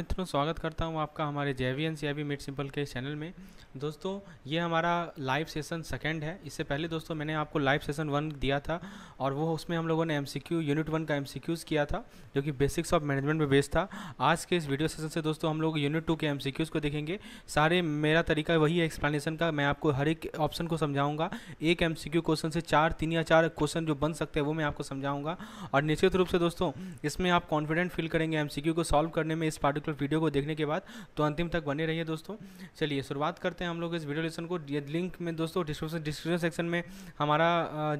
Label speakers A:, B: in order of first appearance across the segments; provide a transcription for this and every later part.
A: मित्रों स्वागत करता हूं आपका हमारे JVN C I mid simple के चैनल में दोस्तों ये हमारा लाइव सेशन सेकंड है इससे पहले दोस्तों मैंने आपको लाइव सेशन वन दिया था और वो उसमें हम लोगों ने एमसीक्यू यूनिट वन का एमसीक्यूज़ किया था जो कि बेसिक्स ऑफ मैनेजमेंट में बेस्ड था आज के इस वीडियो सेशन से दोस्तों हम लोग यूनिट टू के एम को देखेंगे सारे मेरा तरीका वही है एक्सप्लेनेशन का मैं आपको हर एक ऑप्शन को समझाऊँगा एक एम क्वेश्चन से चार तीन या चार क्वेश्चन जो बन सकते हैं वो मैं आपको समझाऊंगा और निश्चित रूप से दोस्तों इसमें आप कॉन्फिडेंट फील करेंगे एम को सॉल्व करने में इस पार्टिकुलर लोग वीडियो को देखने के बाद तो अंतिम तक बने रहिए दोस्तों चलिए शुरुआत करते हैं हम लोग इस वीडियो लेसन को लिंक में दोस्तों डिस्क्रिप्शन डिस्क्रिप्शन सेक्शन में हमारा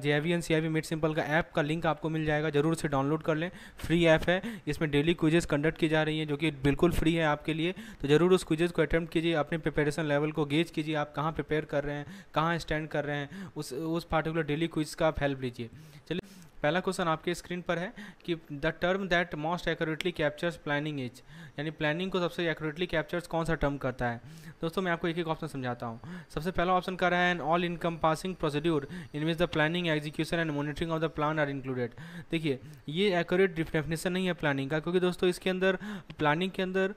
A: J I V N C I V mid simple का ऐप का लिंक आपको मिल जाएगा जरूर से डाउनलोड कर लें फ्री ऐप है इसमें डेली क्विजेज कंडक्ट की जा रही है जो कि बिल्कुल फ्री है आपके लिए तो ज़रूर उस क्विजेज को अटैम्प्ट कीजिए अपने प्रिपेरेशन लेवल को गेज कीजिए आप कहाँ प्रिपेयर कर रहे हैं कहाँ स्टैंड कर रहे हैं उस उस पार्टिकुलर डेली क्विज का आप हेल्प लीजिए चलिए पहला क्वेश्चन आपके स्क्रीन पर है कि the term that most accurately captures planning is यानी प्लानिंग को सबसे एक्यूरेटली कैप्चर्स कौन सा टर्म करता है दोस्तों मैं आपको एक एक ऑप्शन समझाता हूँ सबसे पहला ऑप्शन कर रहा है an all encompassing procedure in which the planning execution and monitoring of the plan are included देखिए ये एक्यूरेट डेफिनेशन नहीं है प्लानिंग का क्योंकि दोस्तों इसके अंदर प्लानिंग के अंदर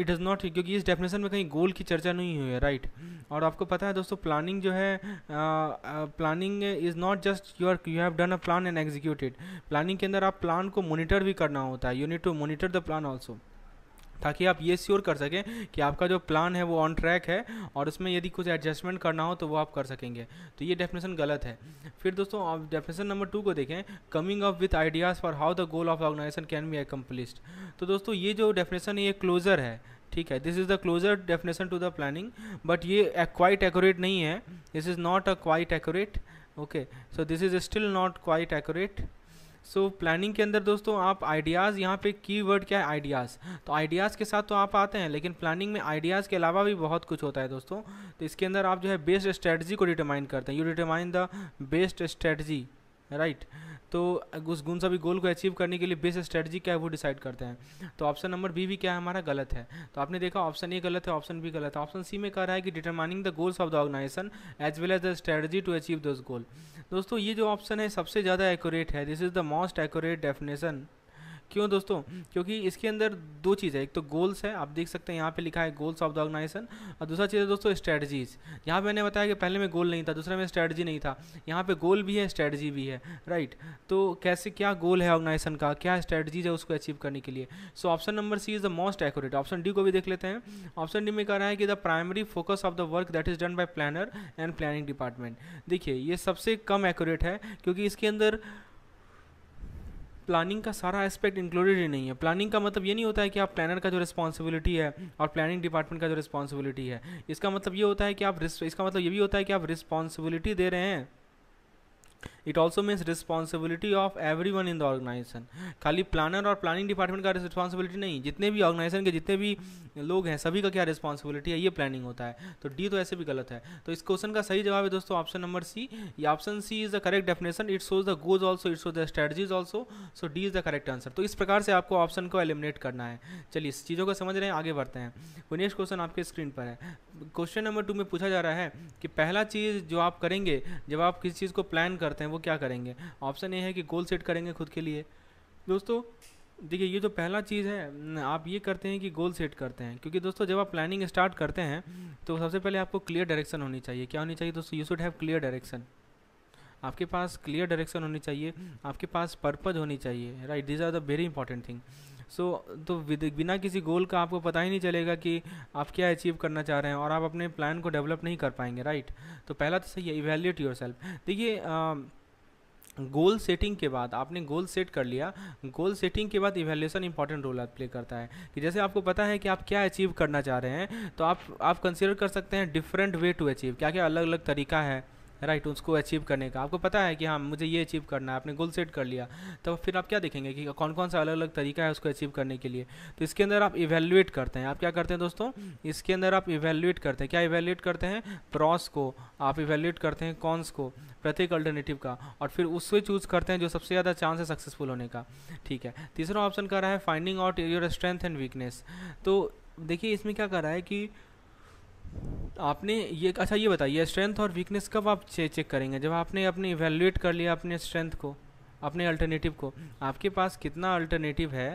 A: इट इज नॉट क्योंकि इस डेफिनेशन में कहीं गोल की चर्चा नहीं हुई है राइट और आपको पता है दोस्तों प्लानिंग जो है planning is not just your you have done a plan and executed planning के अंदर आप प्लान को मोनिटर भी करना होता है you need to monitor the plan also ताकि आप ये श्योर कर सकें कि आपका जो प्लान है वो ऑन ट्रैक है और उसमें यदि कुछ एडजस्टमेंट करना हो तो वो आप कर सकेंगे तो ये डेफिनेशन गलत है फिर दोस्तों आप डेफिनेशन नंबर टू को देखें coming up with ideas for how the goal of organization can be accomplished तो दोस्तों ये जो डेफिनेशन है ये क्लोजर है ठीक है this is the closure definition to the planning but ये क्वाइट एक्यूरेट नहीं है this is not a quite accurate okay so this is still not quite accurate so so, planning के अंदर दोस्तों आप आइडियाज़ यहाँ पे कीवर्ड क्या है आइडियाज़ तो आइडियाज़ के साथ तो आप आते हैं लेकिन प्लानिंग में आइडियाज़ के अलावा भी बहुत कुछ होता है दोस्तों तो इसके अंदर आप जो है बेस्ट स्ट्रेटजी को डिटरमाइन करते हैं you determine the best strategy right right. तो उस गुण सभी गोल को अचीव करने के लिए बेस्ट स्ट्रेटजी क्या है वो डिसाइड करते हैं तो ऑप्शन नंबर बी भी क्या है हमारा गलत है तो आपने देखा ऑप्शन ए गलत है ऑप्शन बी गलत है ऑप्शन सी में कह रहा है कि determining the goals of the organization as well as the strategy to achieve those goal दोस्तों ये जो ऑप्शन है सबसे ज़्यादा एक्यूरेट है this is the most accurate definition क्यों दोस्तों क्योंकि इसके अंदर दो चीज़ है एक तो गोल्स है आप देख सकते हैं यहाँ पे लिखा है गोल्स ऑफ द ऑर्गेनाइजेशन और दूसरा चीज़ है दोस्तों स्ट्रैटजीज यहाँ मैंने बताया कि पहले में गोल नहीं था दूसरा में स्ट्रेटजी नहीं था यहाँ पे गोल भी है स्ट्रैटजी भी है राइट तो कैसे क्या गोल है ऑर्गेनाइजेशन का क्या स्ट्रैटजीज है उसको अचीव करने के लिए so option number C is the most accurate option D को भी देख लेते हैं ऑप्शन डी में कह रहा है कि the primary focus of the work that is done by planner and planning department देखिए ये सबसे कम एक्यूरेट है क्योंकि इसके अंदर प्लानिंग का सारा एस्पेक्ट इंक्लूडेड ही नहीं है प्लानिंग का मतलब ये नहीं होता है कि आप प्लानर का जो रिस्पॉन्सिबिलिटी है और प्लानिंग डिपार्टमेंट का जो रिस्पॉन्सिबिलिटी है इसका मतलब ये होता है कि आप इसका मतलब ये भी होता है कि आप रिस्पॉन्सिबिलिटी दे रहे हैं it also means responsibility of everyone in the organization खाली प्लानर और प्लानिंग डिपार्टमेंट का रिस्पॉन्सिबिलिटी नहीं जितने भी ऑर्गनाइजेशन के जितने भी लोग हैं सभी का क्या रिस्पॉन्सिबिलिटी है ये प्लानिंग होता है तो डी तो ऐसे भी गलत है तो इस क्वेश्चन का सही जवाब है दोस्तों ऑप्शन नंबर सी या option C is the correct definition it shows the goals also it shows the strategies also so D is the correct answer तो इस प्रकार से आपको ऑप्शन को एलिमिनेट करना है चलिए इस चीज़ों को समझ रहे हैं आगे बढ़ते हैं वो नेक्स्ट क्वेश्चन आपके स्क्रीन पर है क्वेश्चन नंबर टू में पूछा जा रहा है कि पहला चीज़ जो आप करेंगे जब आप किसी चीज़ को प्लान करते हैं वो क्या करेंगे ऑप्शन ए है कि गोल सेट करेंगे खुद के लिए दोस्तों देखिए ये जो पहला चीज़ है आप ये करते हैं कि गोल सेट करते हैं क्योंकि दोस्तों जब आप प्लानिंग स्टार्ट करते हैं तो सबसे पहले आपको क्लियर डायरेक्शन होनी चाहिए क्या होनी चाहिए दोस्तों you should have clear direction आपके पास क्लियर डायरेक्शन होनी चाहिए आपके पास पर्पज़ होनी चाहिए right this are the very important thing so तो बिना किसी गोल का आपको पता ही नहीं चलेगा कि आप क्या अचीव करना चाह रहे हैं और आप अपने प्लान को डेवलप नहीं कर पाएंगे राइट right? तो पहला तो सही है इवेल्यूट योर सेल्फ देखिए गोल सेटिंग के बाद आपने गोल सेट कर लिया गोल सेटिंग के बाद इवेल्यूशन इंपॉर्टेंट रोल प्ले करता है कि जैसे आपको पता है कि आप क्या अचीव करना चाह रहे हैं तो आप आप कंसिडर कर सकते हैं डिफरेंट वे टू अचीव क्या क्या अलग अलग तरीका है राइट उसको अचीव करने का आपको पता है कि हाँ मुझे ये अचीव करना है आपने गोल सेट कर लिया तो फिर आप क्या देखेंगे कि कौन कौन सा अलग अलग तरीका है उसको अचीव करने के लिए तो इसके अंदर आप इवेल्युएट करते हैं आप क्या करते हैं दोस्तों इसके अंदर आप इवेल्युएट करते हैं क्या इवेल्युएट करते हैं प्रॉस को आप इवेल्युएट करते हैं कॉन्स को प्रत्येक अल्टरनेटिव का और फिर उससे चूज़ करते हैं जो सबसे ज़्यादा चांस है सक्सेसफुल होने का ठीक है तीसरा ऑप्शन कर रहा है finding out your strength and weakness तो देखिए इसमें क्या कर रहा है कि आपने ये अच्छा ये बताइए स्ट्रेंथ और वीकनेस कब आप चे, चेक करेंगे जब आपने अपने इवेल्यूएट कर लिया अपने स्ट्रेंथ को अपने अल्टरनेटिव को आपके पास कितना अल्टरनेटिव है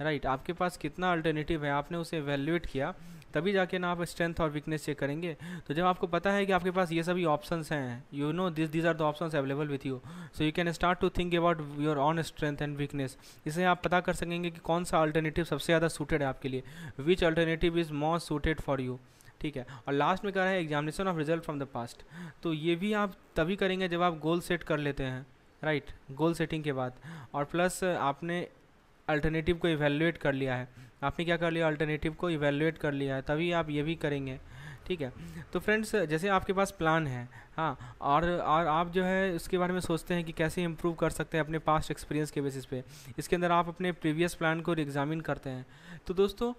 A: राइट right, आपके पास कितना अल्टरनेटिव है आपने उसे इवेल्यूएट किया तभी जाके ना आप स्ट्रेंथ और वीकनेस चेक करेंगे तो जब आपको पता है कि आपके पास ये सभी ऑप्शन हैं you know this these are the option available with you so you can start to think about your own strength and weakness इसे आप पता कर सकेंगे कि कौन सा अल्टरनेटिव सबसे ज़्यादा सूटेड है आपके लिए which alternative is most suited for you ठीक है और लास्ट में कह रहा है examination of result from the past तो ये भी आप तभी करेंगे जब आप गोल सेट कर लेते हैं राइट गोल सेटिंग के बाद और प्लस आपने अल्टरनेटिव को इवेल्युएट कर लिया है आपने क्या कर लिया अल्टरनेटिव को इवेल्युएट कर लिया है तभी आप ये भी करेंगे ठीक है तो फ्रेंड्स जैसे आपके पास प्लान है हाँ और और आप जो है उसके बारे में सोचते हैं कि कैसे इम्प्रूव कर सकते हैं अपने पास्ट एक्सपीरियंस के बेसिस पे इसके अंदर आप अपने प्रीवियस प्लान को एग्जामिन करते हैं तो दोस्तों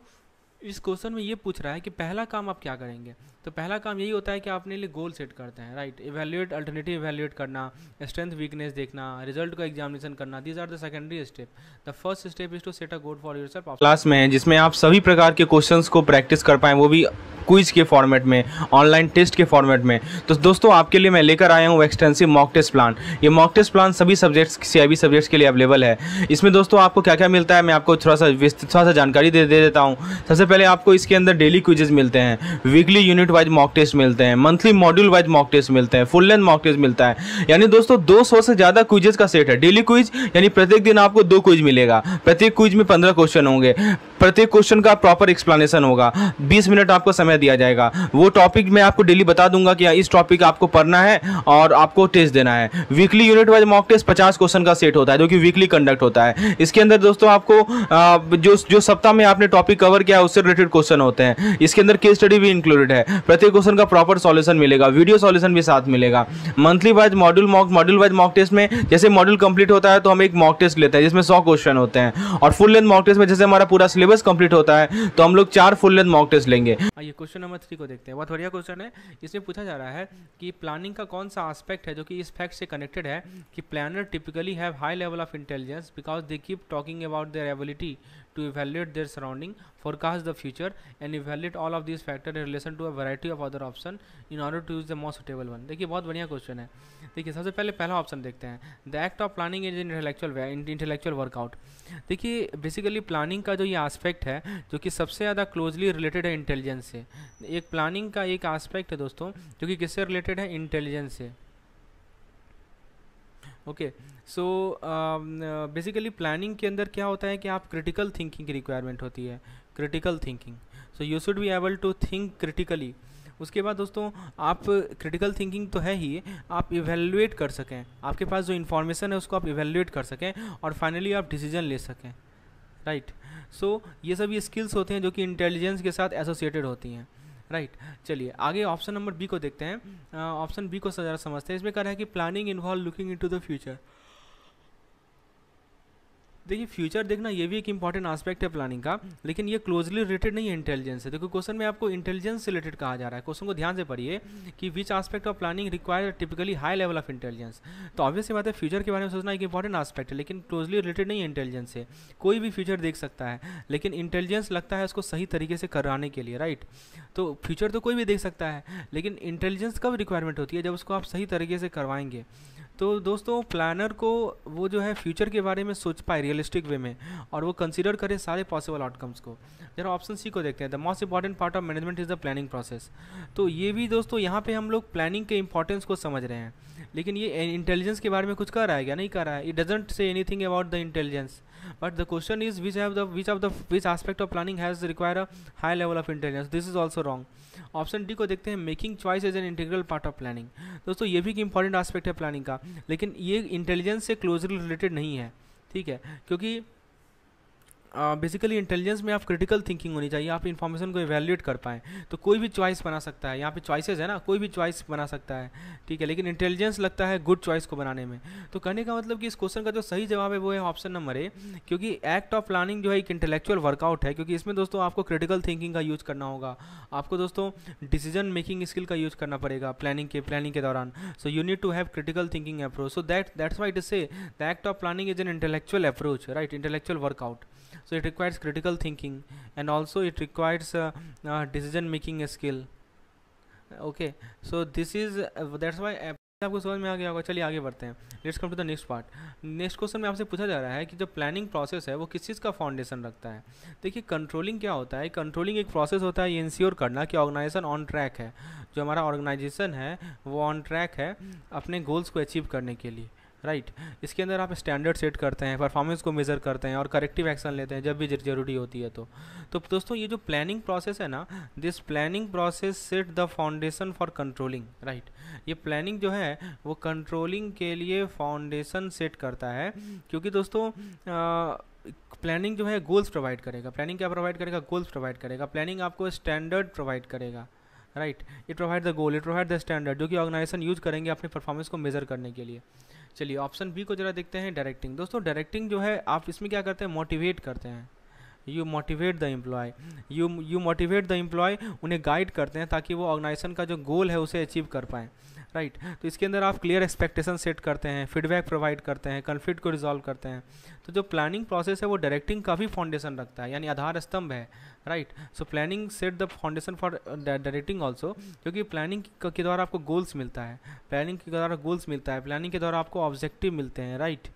A: इस क्वेश्चन में ये पूछ रहा है कि पहला काम आप क्या करेंगे तो पहला काम यही होता है कि आप अपने लिए गोल सेट करते हैं राइट इवेल्यूएट अल्टरनेटिव इवेल्यूएट करना स्ट्रेंथ वीकनेस देखना रिजल्ट का एग्जामिनेशन करना these are the secondary step the first step is to set a goal for your सर क्लास में जिसमें आप सभी प्रकार के क्वेश्चन को प्रैक्टिस कर पाएँ वो भी क्विज़ के फॉर्मेट में ऑनलाइन टेस्ट के फॉर्मेट में तो दोस्तों आपके लिए मैं लेकर आया हूँ एक्सटेंसिव मॉक टेस्ट प्लान ये मॉक टेस्ट प्लान सभी सब्जेक्ट्स सी सब्जेक्ट्स के लिए अवेलेबल है इसमें दोस्तों आपको क्या क्या मिलता है मैं आपको थोड़ा सा थोड़ा सा जानकारी दे दे देता हूँ सबसे पहले आपको इसके अंदर डेली क्विजेज मिलते हैं weekly unit wise mock test मिलते हैं monthly module wise mock test मिलते हैं फुल लेंथ मॉक टेस्ट मिलता है यानी दोस्तों दो से ज़्यादा क्विजेज का सेट है डेली क्विज यानी प्रत्येक दिन आपको दो क्विज मिलेगा प्रत्येक क्विज में पंद्रह क्वेश्चन होंगे प्रत्येक क्वेश्चन का प्रॉपर एक्सप्लेनेशन होगा बीस मिनट आपको समय वगैरह दिया जाएगा वो टॉपिक मैं आपको डेली बता दूंगा कि इस टॉपिक आपको पढ़ना है और आपको टेस्ट देना है weekly unit wise mock test पचास क्वेश्चन का सेट होता है जो कि वीकली कंडक्ट होता है इसके अंदर दोस्तों आपको जो जो सप्ताह में आपने टॉपिक कवर किया उससे रिलेटेड क्वेश्चन होते हैं इसके अंदर केस स्टडी भी इंक्लूडेड है प्रत्येक क्वेश्चन का प्रॉपर सॉल्यूशन मिलेगा वीडियो सॉल्यूशन भी साथ मिलेगा monthly wise module mock module wise mock test में जैसे मॉड्यूल कंप्लीट होता है तो हम एक मॉक टेस्ट लेते हैं जिसमें सौ क्वेश्चन होते हैं और फुल लेंथ मॉक टेस्ट में जैसे हमारा पूरा सिलेबस कंप्लीट होता है तो हम लोग चार फुल लेंथ मॉक टेस्ट लेंगे क्वेश्चन नंबर थ्री को देखते हैं बहुत बढ़िया क्वेश्चन है इसमें पूछा जा रहा है कि प्लानिंग का कौन सा आस्पेक्ट है जो कि इस फैक्ट से कनेक्टेड है कि planner typically have high level of intelligence because they keep talking about their ability to evaluate their surrounding forecast the future and evaluate all of this factor in relation to a variety of other option in order to use the most suitable one देखिए बहुत बढ़िया question है देखिए सबसे पहले पहला option देखते हैं the act of planning is intellectual intellectual workout देखिए बेसिकली प्लानिंग का जो ये आस्पेक्ट है जो कि सबसे ज़्यादा क्लोजली रिलेटेड है इंटेलिजेंस से एक प्लानिंग का एक आस्पेक्ट है दोस्तों जो कि किससे रिलेटेड है इंटेलिजेंस से ओके सो बेसिकली प्लानिंग के अंदर क्या होता है कि आप क्रिटिकल थिंकिंग की रिक्वायरमेंट होती है critical thinking so you should be able to think critically उसके बाद दोस्तों आप क्रिटिकल थिंकिंग तो है ही आप इवेल्युएट कर सकें आपके पास जो इन्फॉर्मेशन है उसको आप इवेल्युएट कर सकें और फाइनली आप डिसीजन ले सकें राइट right. सो so, ये सब ये स्किल्स होते हैं जो कि इंटेलिजेंस के साथ एसोसिएटेड होती हैं राइट right. चलिए आगे ऑप्शन नंबर बी को देखते हैं ऑप्शन बी को ज़रा समझते हैं इसमें कह रहा है कि planning involve looking into the future देखिए फ्यूचर देखना ये भी एक इंपॉर्टेंट आस्पेक्ट है प्लानिंग का हम्म। लेकिन ये क्लोजली रिलेटेड नहीं है इंटेलिजेंस से देखो क्वेश्चन में आपको इंटेलिजेंस से रिलेटेड कहा जा रहा है क्वेश्चन को ध्यान से पढ़िए हम्म। कि which aspect of planning require typically high level of intelligence तो ऑब्वियसली बात है फ्यूचर के बारे में सोचना एक इंपॉर्टेंट आस्पेक्ट है लेकिन क्लोजली रिलेटेड नहीं है इंटेलिजेंस से कोई भी फ्यूचर देख सकता है लेकिन इंटेलिजेंस लगता है उसको सही तरीके से कराने के लिए राइट तो फ्यूचर तो कोई भी देख सकता है लेकिन इंटेलिजेंस कब रिक्वायरमेंट होती है जब उसको आप सही तरीके से करवाएंगे तो दोस्तों प्लानर को वो जो है फ्यूचर के बारे में सोच पाए रियलिस्टिक वे में और वो कंसिडर करे सारे पॉसिबल आउटकम्स को जरा ऑप्शन सी को देखते हैं the most important part of management is the planning process तो ये भी दोस्तों यहाँ पे हम लोग प्लानिंग के इंपॉर्टेंस को समझ रहे हैं लेकिन ये इंटेलिजेंस के बारे में कुछ कर रहा है क्या नहीं कर रहा है it doesn't say anything about the intelligence but the question is which have the which of the which aspect of planning has require a high level of intelligence this is also wrong option D को देखते हैं making choice as an integral part of planning दोस्तों ये भी एक important aspect है planning का लेकिन ये इंटेलिजेंस से क्लोजली रिलेटेड नहीं है ठीक है क्योंकि बेसिकली इंटेलिजेंस में आप क्रिटिकल थिंकिंग होनी चाहिए आप इन्फॉर्मेशन को इवेल्यूएट कर पाएँ तो कोई भी चॉइस बना सकता है यहाँ पे चॉइसेस है ना कोई भी चॉइस बना सकता है ठीक है लेकिन इंटेलिजेंस लगता है गुड चॉइस को बनाने में तो कहने का मतलब कि इस क्वेश्चन का जो सही जवाब है वो है ऑप्शन नंबर ए क्योंकि एक्ट ऑफ प्लानिंग जो है एक इंटेलेक्चुअल वर्कआउट है क्योंकि इसमें दोस्तों आपको क्रिटिकल थिंकिंग का यूज़ करना होगा आपको दोस्तों डिसीजन मेकिंग स्किल का यूज़ करना पड़ेगा प्लानिंग के प्लानिंग के दौरान so you need to have critical thinking approach so that that's why it say the act of planning is an intellectual approach right intellectual workout so it requires critical thinking and also it requires uh, uh, decision making skill okay so this is uh, that's why आपको समझ में आ गया होगा चलिए आगे बढ़ते हैं let's come to the next part next question में आपसे पूछा जा रहा है कि जो प्लानिंग प्रोसेस है वो किस चीज़ का फाउंडेशन रखता है देखिए कंट्रोलिंग क्या होता है कंट्रोलिंग एक प्रोसेस होता है ये इंश्योर करना कि ऑर्गेनाइजेशन ऑन ट्रैक है जो हमारा ऑर्गेनाइजेशन है वो ऑन ट्रैक है अपने गोल्स को अचीव करने के लिए राइट right. इसके अंदर आप स्टैंडर्ड सेट करते हैं परफॉर्मेंस को मेज़र करते हैं और करेक्टिव एक्शन लेते हैं जब भी ज़रूरी होती है तो तो दोस्तों ये जो प्लानिंग प्रोसेस है ना this planning process set the foundation for controlling right ये प्लानिंग जो है वो कंट्रोलिंग के लिए फाउंडेशन सेट करता है क्योंकि दोस्तों आ, प्लानिंग जो है गोल्स प्रोवाइड करेगा प्लानिंग क्या प्रोवाइड करेगा गोल्स प्रोवाइड करेगा प्लानिंग आपको स्टैंडर्ड प्रोवाइड करेगा right it provide the goal it provide the standard जो कि ऑर्गेनाइजेशन यूज करेंगे अपने परफॉर्मेंस को मेजर करने के लिए चलिए ऑप्शन बी को जरा देखते हैं डायरेक्टिंग दोस्तों डायरेक्टिंग जो है आप इसमें क्या करते हैं मोटिवेट करते हैं you motivate the employ you you motivate the employ उन्हें गाइड करते हैं ताकि वो ऑर्गेनाइजेशन का जो गोल है उसे अचीव कर पाएँ राइट right. तो इसके अंदर आप क्लियर एक्सपेक्टेशन सेट करते हैं फीडबैक प्रोवाइड करते हैं कन्फ्लिक्ट को रिजॉल्व करते हैं तो जो प्लानिंग प्रोसेस है वो डायरेक्टिंग का भी फाउंडेशन रखता है यानी आधार स्तंभ है right so planning set the foundation for directing also क्योंकि प्लानिंग के द्वारा आपको गोल्स मिलता है प्लानिंग के द्वारा गोल्स मिलता है प्लानिंग के द्वारा आपको ऑब्जेक्टिव मिलते हैं राइट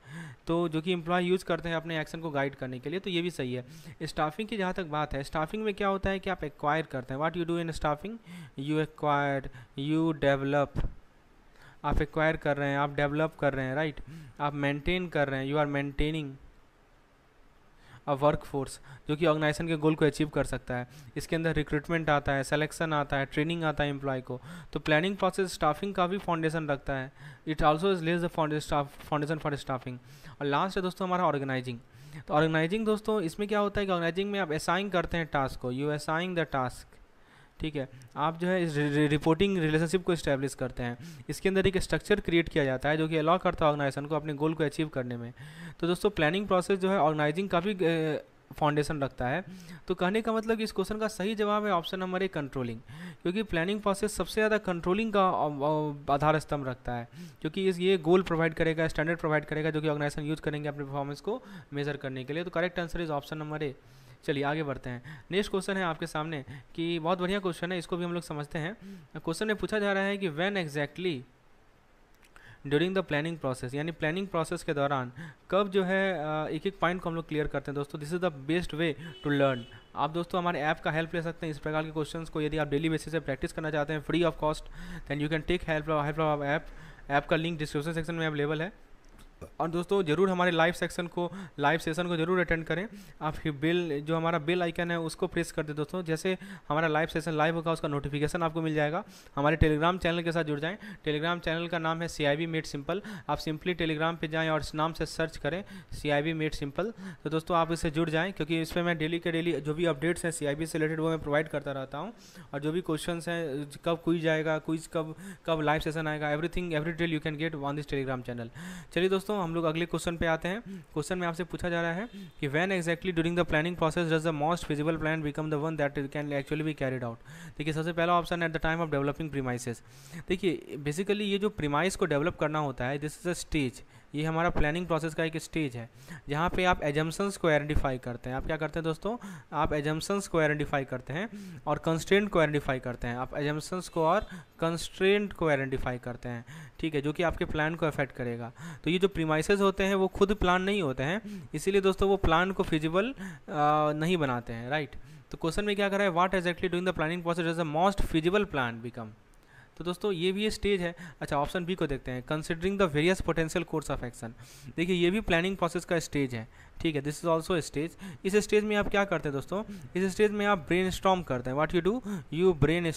A: तो जो कि एम्प्लॉय यूज़ करते हैं अपने एक्शन को गाइड करने के लिए तो ये भी सही है स्टाफिंग की जहाँ तक बात है स्टाफिंग में क्या होता है कि आप एक्वायर करते हैं what you do in staffing you acquire you develop आप एक्वायर कर रहे हैं आप डेवलप कर रहे हैं राइट आप मेंटेन कर रहे हैं you are maintaining work force जो कि ऑर्गेनाइजेशन के गोल को अचीव कर सकता है इसके अंदर रिक्रूटमेंट आता है सेलेक्शन आता है ट्रेनिंग आता है एम्प्लॉय को तो प्लानिंग प्रोसेस स्टाफिंग का भी फाउंडेशन रखता है it also is lays the foundation for staffing और लास्ट है दोस्तों हमारा ऑर्गेनाइजिंग तो ऑर्गेनाइजिंग दोस्तों इसमें क्या होता है कि ऑर्गेनाइजिंग में आप असाइन करते हैं टास्क को यू असाइन द टास्क ठीक है आप जो है इस रिपोर्टिंग रिलेशनशिप को इस्टेब्लिश करते हैं इसके अंदर एक स्ट्रक्चर क्रिएट किया जाता है जो कि अलाउ करता है ऑर्गेनाइजेशन को अपने गोल को अचीव करने में तो दोस्तों प्लानिंग प्रोसेस जो है ऑर्गेनाइजिंग काफ़ी फाउंडेशन रखता है तो कहने का मतलब कि इस क्वेश्चन का सही जवाब है ऑप्शन नंबर ए कंट्रोलिंग क्योंकि प्लानिंग प्रोसेस सबसे ज़्यादा कंट्रोलिंग का आधार स्तंभ रखता है क्योंकि इस ये गोल प्रोवाइड करेगा स्टैंडर्ड प्रोवाइड करेगा जो कि ऑर्गेनाइजेशन यूज करेंगे अपने परफॉर्मेंस को मेजर करने के लिए तो correct answer is option number A चलिए आगे बढ़ते हैं नेक्स्ट क्वेश्चन है आपके सामने कि बहुत बढ़िया क्वेश्चन है इसको भी हम लोग समझते हैं क्वेश्चन में पूछा जा रहा है कि when exactly during the planning process यानी प्लानिंग प्रोसेस के दौरान कब जो है एक एक पॉइंट को हम लोग क्लियर करते हैं दोस्तों this is the best way to learn आप दोस्तों हमारे ऐप का हेल्प ले सकते हैं इस प्रकार के क्वेश्चंस को यदि आप डेली बेसिस से प्रैक्टिस करना चाहते हैं free of cost then you can take help help of app app का लिंक डिस्क्रिप्शन सेक्शन में अवेलेबल है और दोस्तों ज़रूर हमारे लाइव सेक्शन को लाइव सेशन को ज़रूर अटेंड करें आप बिल जो हमारा बिल आइकन है उसको प्रेस कर दें दोस्तों जैसे हमारा लाइव सेशन लाइव होगा उसका नोटिफिकेशन आपको मिल जाएगा हमारे टेलीग्राम चैनल के साथ जुड़ जाएँ टेलीग्राम चैनल का नाम है सी आई मेड सिंपल आप सिंपली टेलीग्राम पर जाएँ और इस नाम से सर्च करें सी आई मेड सिंपल तो दोस्तों आप इससे जुड़ जाएँ क्योंकि इस पर मैं डेली के डेली जो भी अपडेट्स हैं सी से रिलेटेड वो मैं प्रोवाइड करता रहता हूँ और जो भी क्वेश्चन हैं कब क्विज आएगा क्विज कब कब लाइव सेशन आएगा everything every detail you can get on this Telegram channel चलिए दोस्तों दोस्तों हम लोग अगले क्वेश्चन पे आते हैं क्वेश्चन हम्म। में आपसे पूछा जा रहा है हम्म। कि when exactly during the planning process does the most feasible plan become the one that can actually be carried out देखिए सबसे पहला option at the time of developing premises देखिए बेसिकली ये जो प्रीमाइस को डेवलप करना होता है दिस इज अ स्टेज ये हमारा प्लानिंग प्रोसेस का एक स्टेज है जहाँ पे आप एजम्सन्स को आइडेंटिफाई करते हैं आप क्या करते हैं दोस्तों आप एजम्सन्स को आइडेंटिफाई करते हैं और कंस्ट्रेंट को आइडेंटिफाई करते हैं आप एजम्सन्स को और कंस्ट्रेंट को आइडेंटिफाई करते हैं ठीक है जो कि आपके प्लान को अफेक्ट करेगा तो ये जो प्रीमाइसेस होते हैं वो खुद प्लान नहीं होते हैं इसीलिए दोस्तों वो प्लान को फिजिबल नहीं बनाते हैं राइट तो क्वेश्चन में क्या रहा है what exactly doing the planning process is the most feasible plan become तो दोस्तों ये भी ये स्टेज है अच्छा ऑप्शन बी को देखते हैं considering the various potential course of action देखिए ये भी प्लानिंग प्रोसेस का स्टेज है ठीक है दिस इज ऑल्सो स्टेज इस स्टेज में आप क्या करते हैं दोस्तों इस स्टेज में आप ब्रेन करते हैं what you do you brain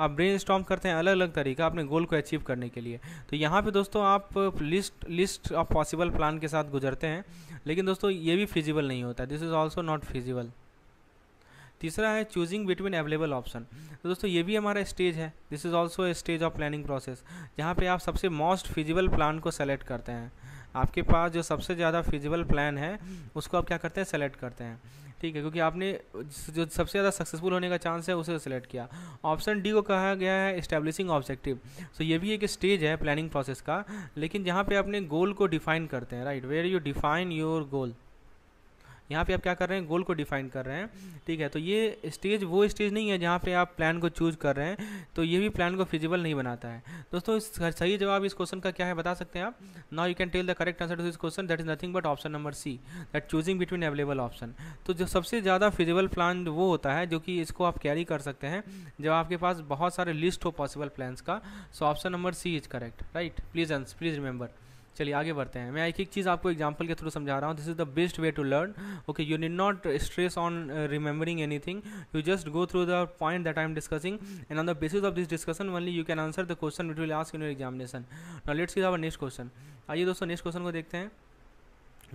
A: आप ब्रेन करते हैं अलग अलग तरीका अपने गोल को अचीव करने के लिए तो यहाँ पे दोस्तों आप list list of possible plan के साथ गुजरते हैं लेकिन दोस्तों ये भी फिजिबल नहीं होता this is also not feasible तीसरा है चूजिंग बिटवीन अवेलेबल ऑप्शन तो दोस्तों ये भी हमारा स्टेज है this is also a stage of planning process जहाँ पे आप सबसे मोस्ट फिजिबल प्लान को सेलेक्ट करते हैं आपके पास जो सबसे ज़्यादा फिजिबल प्लान है उसको आप क्या करते हैं सेलेक्ट करते हैं ठीक है क्योंकि आपने जो सबसे ज़्यादा सक्सेसफुल होने का चांस है उसे सेलेक्ट किया ऑप्शन डी को कहा गया है इस्टेब्लिशिंग ऑब्जेक्टिव सो ये भी एक स्टेज है प्लानिंग प्रोसेस का लेकिन जहाँ पे आपने गोल को डिफाइन करते हैं right where you define your goal यहाँ पे आप क्या कर रहे हैं गोल को डिफाइन कर रहे हैं ठीक है तो ये स्टेज वो स्टेज नहीं है जहाँ पे आप प्लान को चूज कर रहे हैं तो ये भी प्लान को फिजिबल नहीं बनाता है दोस्तों सही जवाब इस क्वेश्चन का क्या है बता सकते हैं आप now you can tell the correct answer to this question that is nothing but option number C that choosing between available option तो जो सबसे ज़्यादा फिजिबल प्लान वो होता है जो कि इसको आप कैरी कर सकते हैं जब आपके पास बहुत सारे लिस्ट हो पॉसिबल प्लान्स का so option number C is correct right please please remember चलिए आगे बढ़ते हैं मैं एक एक चीज़ आपको एग्जाम्पल के थ्रू समझा रहा हूँ this is the best way to learn okay you need not stress on remembering anything you just go through the point that I am discussing and on the basis of this discussion only you can answer the question what will ask in your examination now let's give our next question आइए दोस्तों next question को देखते हैं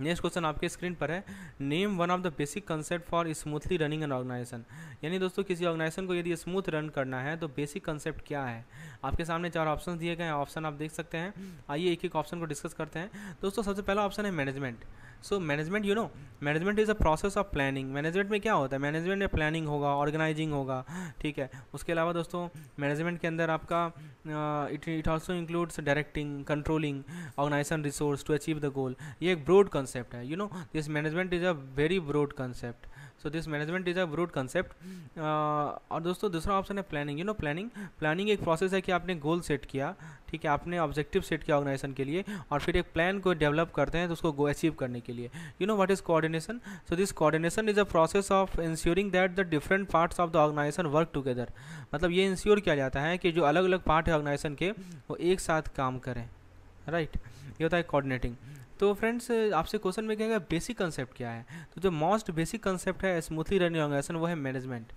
A: next question आपके screen पर है name one of the basic concept for smoothly running an organization यानी दोस्तों किसी ऑर्गेनाइजेशन को यदि स्मूथ रन करना है तो बेसिक कंसेप्ट क्या है आपके सामने चार ऑप्शन दिए गए हैं ऑप्शन आप देख सकते हैं आइए एक एक ऑप्शन को डिस्कस करते हैं दोस्तों सबसे पहला ऑप्शन है management so management you know management is a process of planning management में क्या होता है मैनेजमेंट में प्लानिंग होगा ऑर्गेनाइजिंग होगा ठीक है उसके अलावा दोस्तों मैनेजमेंट के अंदर आपका it it also includes directing controlling organization resource to achieve the goal ये एक ब्रोड कंसेप्ट है you know this management is a very broad concept so this management is a broad concept और दोस्तों दूसरा option है planning you know planning planning एक process है कि आपने गोल सेट किया ठीक है आपने ऑब्जेक्टिव सेट किया ऑर्गेनाइजेशन के लिए और फिर एक प्लान को डेवलप करते हैं तो उसको अचीव करने के लिए लिए you know what is coordination so this coordination is a process of ensuring that the different parts of the organization work together मतलब ये इंश्योर किया जाता है कि जो अलग अलग पार्ट है ऑर्गेनाइजेशन के वो एक साथ काम करें राइट right? ये होता है कोऑर्डिनेटिंग तो फ्रेंड्स आपसे क्वेश्चन में कहेगा बेसिक कंसेप्ट क्या है तो जो मोस्ट बेसिक कंसेप्ट है स्मूथली रनिंग ऑर्गेनाइजेशन वो है मैनेजमेंट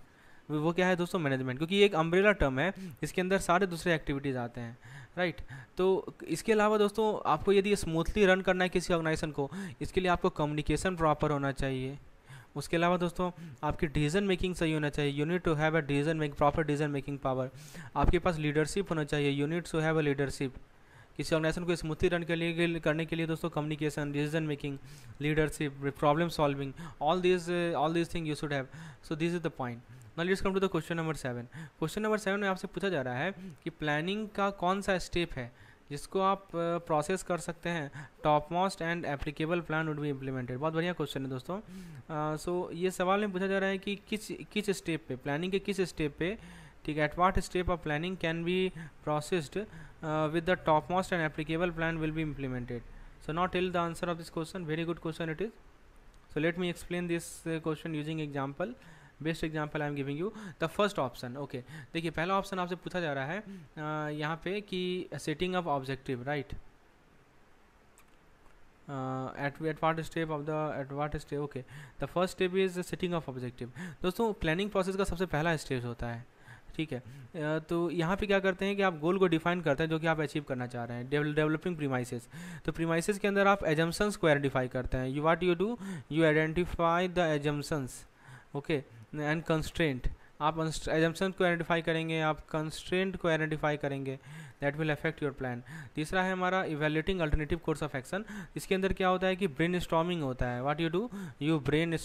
A: वो क्या है दोस्तों मैनेजमेंट क्योंकि एक अम्ब्रेला टर्म है इसके अंदर सारे दूसरे एक्टिविटीज़ आते हैं राइट तो इसके अलावा दोस्तों आपको यदि स्मूथली रन करना है किसी ऑर्गेनाइजेशन को इसके लिए आपको कम्युनिकेशन प्रॉपर होना चाहिए उसके अलावा दोस्तों आपकी डिसीजन मेकिंग सही होना चाहिए you need to have a decision make proper decision making power आपके पास लीडरशिप होना चाहिए you need to have a leadership किसी ऑर्गेनाइजेशन को स्मूथली रन के लिए करने के लिए दोस्तों communication decision making leadership problem solving all this all this thing you should have so this is the point ना let's come to the question number seven question number seven में आपसे पूछा जा रहा है कि प्लानिंग का कौन सा स्टेप है जिसको आप प्रोसेस कर सकते हैं top most and applicable plan would be implemented बहुत बढ़िया क्वेश्चन है दोस्तों सो uh, so, ये सवाल में पूछा जा रहा है कि किस किस स्टेप पे प्लानिंग के किस स्टेप पे ठीक है at what step of planning can be processed with the top most and applicable plan will be implemented so not tell the answer of this question very good question it is so let me explain this question using example best example I am giving you the first option okay देखिए पहला option आपसे पूछा जा रहा है यहाँ पे कि setting of objective right at at what step of the at what step okay the first step is setting of objective दोस्तों प्लानिंग प्रोसेस का सबसे पहला स्टेज होता है ठीक है तो यहाँ पे क्या करते हैं कि आप गोल को डिफाइन करते हैं जो कि आप अचीव करना चाह रहे हैं डेवलपिंग प्रीमाइसिस तो प्रीमाइसिस के अंदर आप एजम्सन्स को आइडेंटिफाई करते हैं you what you do you identify the assumptions okay and constraint आप एजम्पन को आइडेंटिफाई करेंगे आप कंस्ट्रेंट को आइडेंटिफाई करेंगे that will affect your plan तीसरा है हमारा evaluating alternative course of action इसके अंदर क्या होता है कि ब्रेन होता है what you do you brain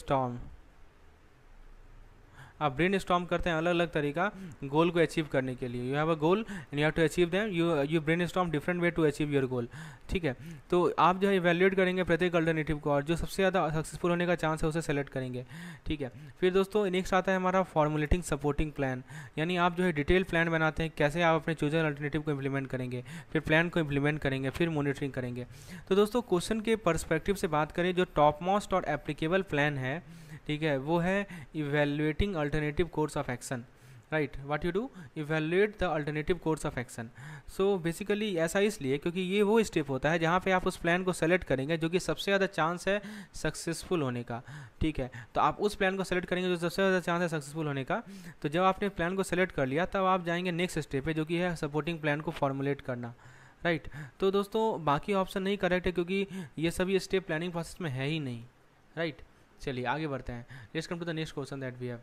A: आप ब्रेन स्टॉम करते हैं अलग अलग तरीका गोल हम्म। को अचीव करने के लिए you have a goal and you have to achieve them you you brainstorm different way to achieve your goal ठीक है हम्म। तो आप जो है इवेल्यूएट करेंगे प्रत्येक अल्टरनेटिव को और जो सबसे ज़्यादा सक्सेसफुल होने का चांस है उसे सेलेक्ट करेंगे ठीक है हम्म। फिर दोस्तों नेक्स्ट आता है हमारा फॉर्मुलेटिंग सपोर्टिंग प्लान यानी आप जो है डिटेल प्लान बनाते हैं कैसे आप अपने चूजन अल्टरनेटिव को इम्प्लीमेंट करेंगे फिर प्लान को इम्प्लीमेंट करेंगे फिर मॉनिटरिंग करेंगे तो दोस्तों क्वेश्चन के परस्पेक्टिव से बात करें जो टॉप मोस्ट और एप्लीकेबल प्लान है ठीक है वो है evaluating alternative course of action right what you do evaluate the alternative course of action so basically ऐसा इसलिए क्योंकि ये वो स्टेप होता है जहाँ पे आप उस प्लान को सेलेक्ट करेंगे जो कि सबसे ज़्यादा चांस है सक्सेसफुल होने का ठीक है तो आप उस प्लान को सेलेक्ट करेंगे जो सबसे ज़्यादा चांस है सक्सेसफुल होने का तो जब आपने प्लान को सेलेक्ट कर लिया तब आप जाएंगे नेक्स्ट स्टेप है जो कि है सपोर्टिंग प्लान को फॉर्मुलेट करना राइट right. तो दोस्तों बाकी ऑप्शन नहीं करेक्ट है क्योंकि ये सभी स्टेप प्लानिंग प्रोसेस में है ही नहीं राइट right. चलिए आगे बढ़ते हैं let's come to the next question that we have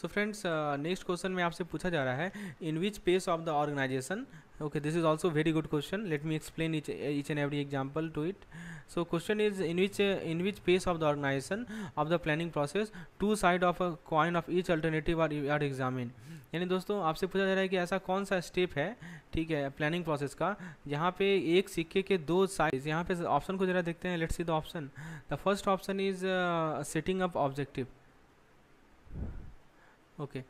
A: so friends next question में आपसे पूछा जा रहा है in which phase of the organization okay this is also very good question let me explain each and every example to it so question is in which in which phase of the organization of the planning process two side of a coin of each alternative are are examine यानी दोस्तों आपसे पूछा जा रहा है कि ऐसा कौन सा स्टेप है ठीक है प्लानिंग प्रोसेस का जहाँ पे एक सिक्के के दो साइज यहाँ पे ऑप्शन को जरा देखते हैं let's see the option the first option is setting up objective okay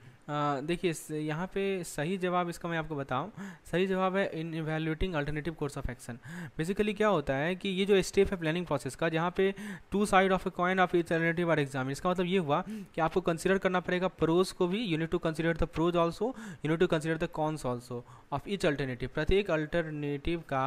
A: देखिए यहाँ पे सही जवाब इसका मैं आपको बताऊँ सही जवाब है in evaluating alternative course of action basically क्या होता है कि ये जो स्टेप है प्लानिंग प्रोसेस का जहाँ पे two side of a coin of its alternative are exam इसका मतलब ये हुआ कि आपको कंसिडर करना पड़ेगा प्रोज को भी you need to consider the pros also you need to consider the cons also of each alternative प्रत्येक अल्टरनेटिव का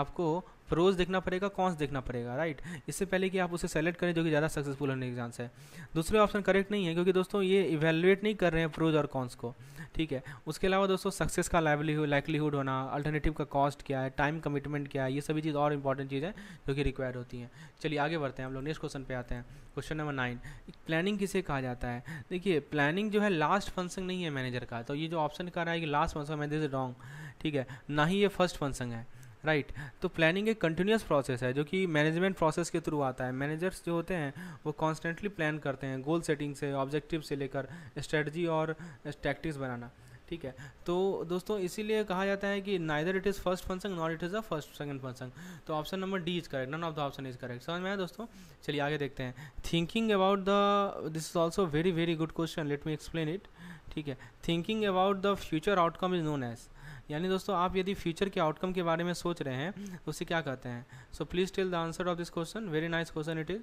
A: आपको प्रोज देखना पड़ेगा सा देखना पड़ेगा राइट इससे पहले कि आप उसे सेलेक्ट करें जो कि ज़्यादा सक्सेसफुल होने के चांस है दूसरे ऑप्शन करेक्ट नहीं है क्योंकि दोस्तों ये इवेलुएट नहीं कर रहे हैं प्रोज और कॉन्स को ठीक है उसके अलावा दोस्तों सक्सेस का लाइवलीहुड लाइवलीहुड होना अल्टरनेटिव का कॉस्ट क्या है टाइम कमिटमेंट क्या है ये सभी चीज़ और इंपॉर्टेंट चीज़ है जो कि रिक्वायर्ड होती हैं चलिए आगे बढ़ते हैं हम लोग नेक्स्ट क्वेश्चन पे आते हैं क्वेश्चन नंबर नाइन प्लानिंग किसे कहा जाता है देखिए प्लानिंग जो है लास्ट फंक्शन नहीं है मैनेजर का तो ये जो ऑप्शन कह रहा है कि लास्ट फंक्शन मैनेजर रॉन्ग ठीक है ना ही ये फर्स्ट फंक्शन है राइट right. तो प्लानिंग एक कंटिन्यूस प्रोसेस है जो कि मैनेजमेंट प्रोसेस के थ्रू आता है मैनेजर्स जो होते हैं वो कॉन्स्टेंटली प्लान करते हैं गोल सेटिंग से ऑब्जेक्टिव से लेकर स्ट्रेटजी और टैक्टिक्स बनाना ठीक है तो दोस्तों इसीलिए कहा जाता है कि neither it is first function not it is a first second function तो option number D is correct none of the option is correct समझ में आया दोस्तों चलिए आगे देखते हैं thinking about the this is also very very good question let me explain it ठीक है thinking about the future outcome is known as यानी दोस्तों आप यदि फ्यूचर के आउटकम के बारे में सोच रहे हैं तो उसे क्या कहते हैं so please tell the answer of this question very nice question it is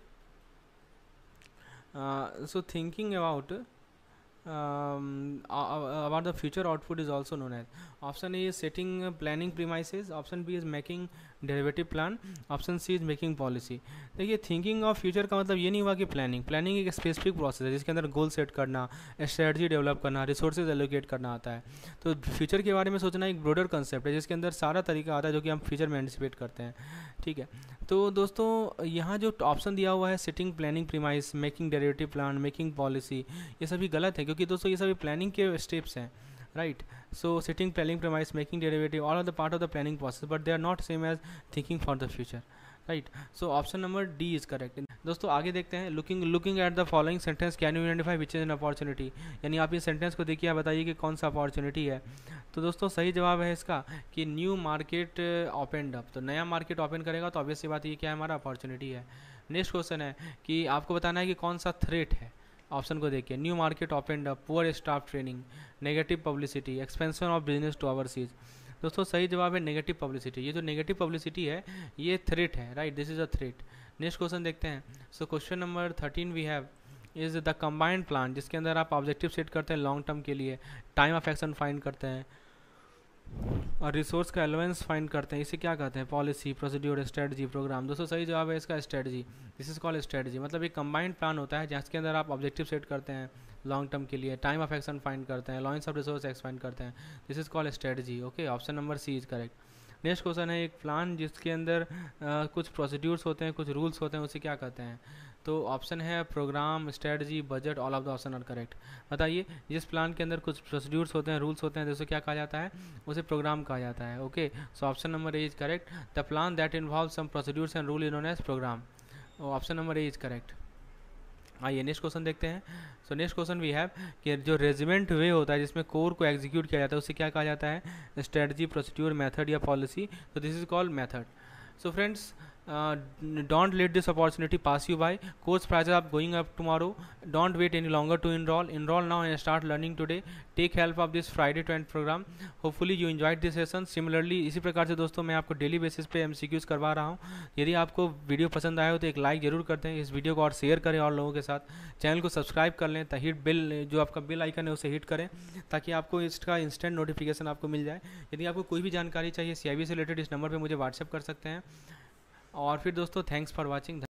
A: so thinking about um, about the future output is also known as option a is setting uh, planning premises option b is making derivative plan option C is making policy देखिए thinking of future का मतलब ये नहीं हुआ कि planning planning एक specific process है जिसके अंदर गोल सेट करना स्ट्रेटजी डेवलप करना रिसोर्सेज एलोकेट करना आता है तो फ्यूचर के बारे में सोचना एक ब्रॉडर कंसेप्ट है जिसके अंदर सारा तरीका आता है जो कि हम फ्यूचर में एंटिसिपेट करते हैं ठीक है तो दोस्तों यहाँ जो ऑप्शन दिया हुआ है setting planning premise making derivative plan making policy ये सभी गलत है क्योंकि दोस्तों ये सभी प्लानिंग के स्टेप्स हैं right so setting planning premise making derivative all are the part of the planning process but they are not same as thinking for the future right so option number D is correct दोस्तों आगे देखते हैं looking looking at the following sentence can you identify which is an opportunity यानी आप इस sentence को देखिए बताइए कि कौन सा अपॉर्चुनिटी है तो दोस्तों सही जवाब है इसका कि न्यू मार्केट ओपेंड अप तो नया मार्केट ओपन करेगा तो ऑब्वियसली बात ये क्या है हमारा अपॉर्चुनिटी है नेक्स्ट क्वेश्चन है कि आपको बताना है कि कौन सा थ्रेट है ऑप्शन को देखिए new market open up poor staff training negative publicity expansion of business to overseas दोस्तों सही जवाब है नेगेटिव पब्लिसिटी ये जो नेगेटिव पब्लिसिटी है ये थ्रेट है right this is a threat next question देखते हैं so question number thirteen we have is the combined plan जिसके अंदर आप ऑब्जेक्टिव सेट करते हैं लॉन्ग टर्म के लिए टाइम ऑफ एक्शन फाइंड करते हैं और रिसोर्स का एलोवेंस फाइंड करते हैं इसे क्या कहते हैं पॉलिसी प्रोसीड्योर स्ट्रेटजी प्रोग्राम दोस्तों सही जवाब है इसका strategy this is call strategy मतलब एक कंबाइंड प्लान होता है जिसके अंदर आप ऑब्जेक्टिव सेट करते हैं लॉन्ग टर्म के लिए टाइम ऑफ एक्शन फाइंड करते हैं लॉन्स ऑफ रिसोर्स एक्सपाइंड करते हैं this is call strategy okay option number C is correct next question है एक प्लान जिसके अंदर आ, कुछ प्रोसीड्यूर्स होते हैं कुछ रूल्स होते हैं उसे क्या कहते हैं तो ऑप्शन है programme strategy budget all of the option are correct बताइए जिस प्लान के अंदर कुछ प्रोसीड्यूर्स होते हैं रूल्स होते हैं जैसे क्या कहा जाता है उसे प्रोग्राम कहा जाता है okay so option number A is correct the plan that involve some procedures and rule in as programme option number A is correct आइए नेक्स्ट क्वेश्चन देखते हैं so next question we have कि जो regiment वे होता है जिसमें core को execute किया जाता है उसे क्या कहा जाता है स्ट्रेटजी प्रोसीड्यूर मेथड या पॉलिसी तो this is called method so friends don't let this opportunity pass you you course course आप going up tomorrow don't wait any longer to enrol enrol now and start learning today take help of this Friday twenty programme hopefully you enjoy this session similarly इसी प्रकार से दोस्तों मैं आपको daily basis पे M करवा रहा हूँ यदि आपको वीडियो पसंद आया हो तो एक लाइक ज़रूर कर दें इस वीडियो को और शेयर करें और लोगों के साथ चैनल को सब्सक्राइब कर लें हिट बिल जो आपका बिल आइकन है उसे हिट करें ताकि आपको इसका इंस्टेंट नोटिफिकेशन आपको मिल जाए यदि आपको कोई भी जानकारी चाहिए सी से रिलेटेड इस नंबर पर मुझे व्हाट्सअप कर सकते हैं और फिर दोस्तों थैंक्स फॉर वॉचिंग